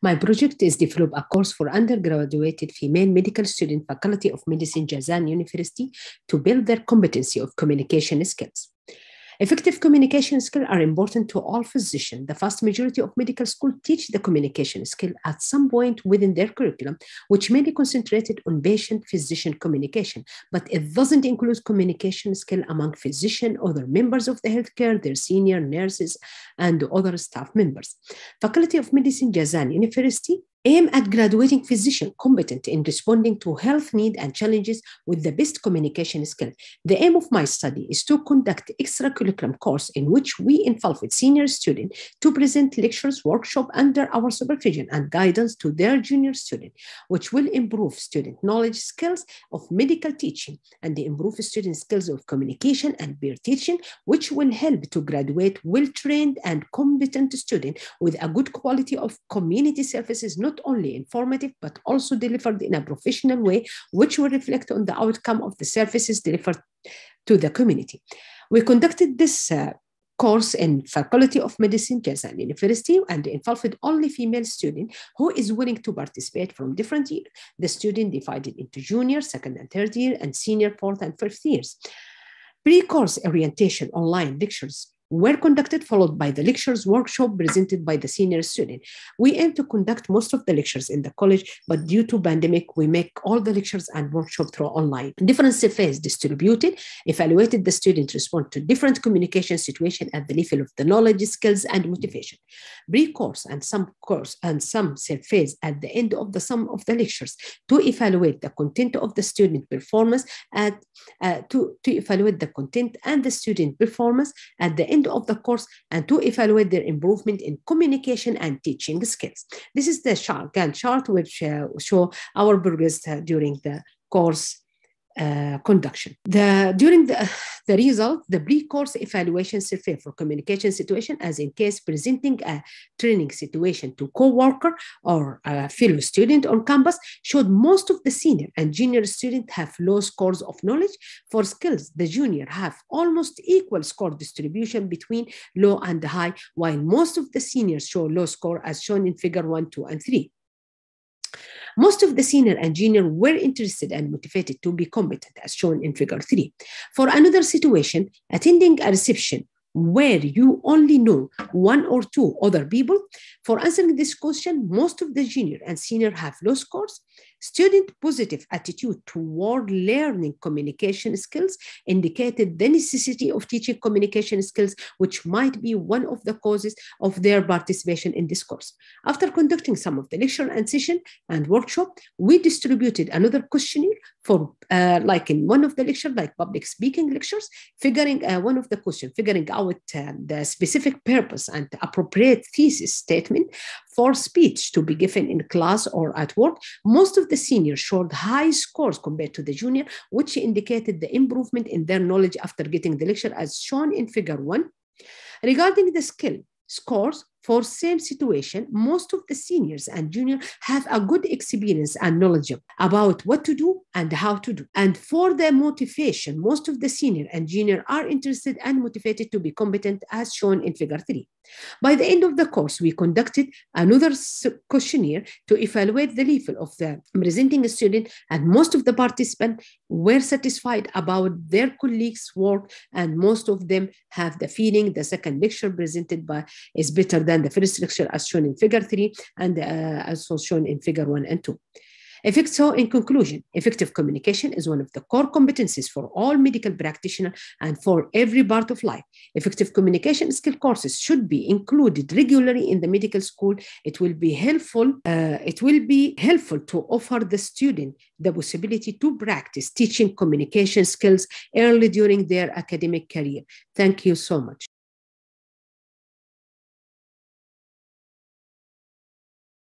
My project is develop a course for undergraduate female medical student faculty of medicine Jazan University to build their competency of communication skills. Effective communication skills are important to all physicians. The vast majority of medical schools teach the communication skill at some point within their curriculum, which mainly concentrated on patient-physician communication, but it doesn't include communication skill among physician, other members of the healthcare, their senior nurses, and other staff members. Faculty of Medicine, Jazan University aim at graduating physician competent in responding to health need and challenges with the best communication skill. The aim of my study is to conduct extracurriculum course in which we involve with senior student to present lectures, workshop under our supervision and guidance to their junior student, which will improve student knowledge skills of medical teaching and improve student skills of communication and peer teaching, which will help to graduate well-trained and competent student with a good quality of community services, not not only informative, but also delivered in a professional way, which will reflect on the outcome of the services delivered to the community. We conducted this uh, course in Faculty of Medicine, Jazan University, and involved only female student who is willing to participate from different years. The student divided into junior, second and third year, and senior, fourth and fifth years. Pre-course orientation online lectures were conducted, followed by the lectures workshop presented by the senior student. We aim to conduct most of the lectures in the college, but due to pandemic, we make all the lectures and workshop through online. Different surveys distributed, evaluated the student response to different communication situation at the level of the knowledge, skills, and motivation. Pre-course and some course and some surveys at the end of the sum of the lectures to evaluate the content of the student performance at uh, to, to evaluate the content and the student performance at the end end of the course and to evaluate their improvement in communication and teaching skills. This is the chart, Gantt chart, which uh, show our progress uh, during the course uh, conduction. The, during the, the result, the pre-course evaluation survey for communication situation as in case presenting a training situation to co-worker or a fellow student on campus showed most of the senior and junior students have low scores of knowledge. For skills, the junior have almost equal score distribution between low and high, while most of the seniors show low score as shown in figure one, two, and three. Most of the senior and junior were interested and motivated to be competent, as shown in Figure 3. For another situation, attending a reception where you only know one or two other people. For answering this question, most of the junior and senior have low scores. Student positive attitude toward learning communication skills indicated the necessity of teaching communication skills, which might be one of the causes of their participation in this course. After conducting some of the lecture and session and workshop, we distributed another questionnaire for uh, like in one of the lecture, like public speaking lectures, figuring uh, one of the question, figuring out uh, the specific purpose and appropriate thesis statement for speech to be given in class or at work, most of the seniors showed high scores compared to the junior, which indicated the improvement in their knowledge after getting the lecture as shown in figure one. Regarding the skill scores, for same situation, most of the seniors and junior have a good experience and knowledge about what to do, and how to do. And for the motivation, most of the senior and junior are interested and motivated to be competent as shown in figure three. By the end of the course, we conducted another questionnaire to evaluate the level of the presenting student and most of the participants were satisfied about their colleagues' work and most of them have the feeling the second lecture presented by is better than the first lecture as shown in figure three and uh, as shown in figure one and two. So in conclusion, effective communication is one of the core competencies for all medical practitioners and for every part of life. Effective communication skill courses should be included regularly in the medical school. It will be helpful. Uh, it will be helpful to offer the student the possibility to practice teaching communication skills early during their academic career. Thank you so much.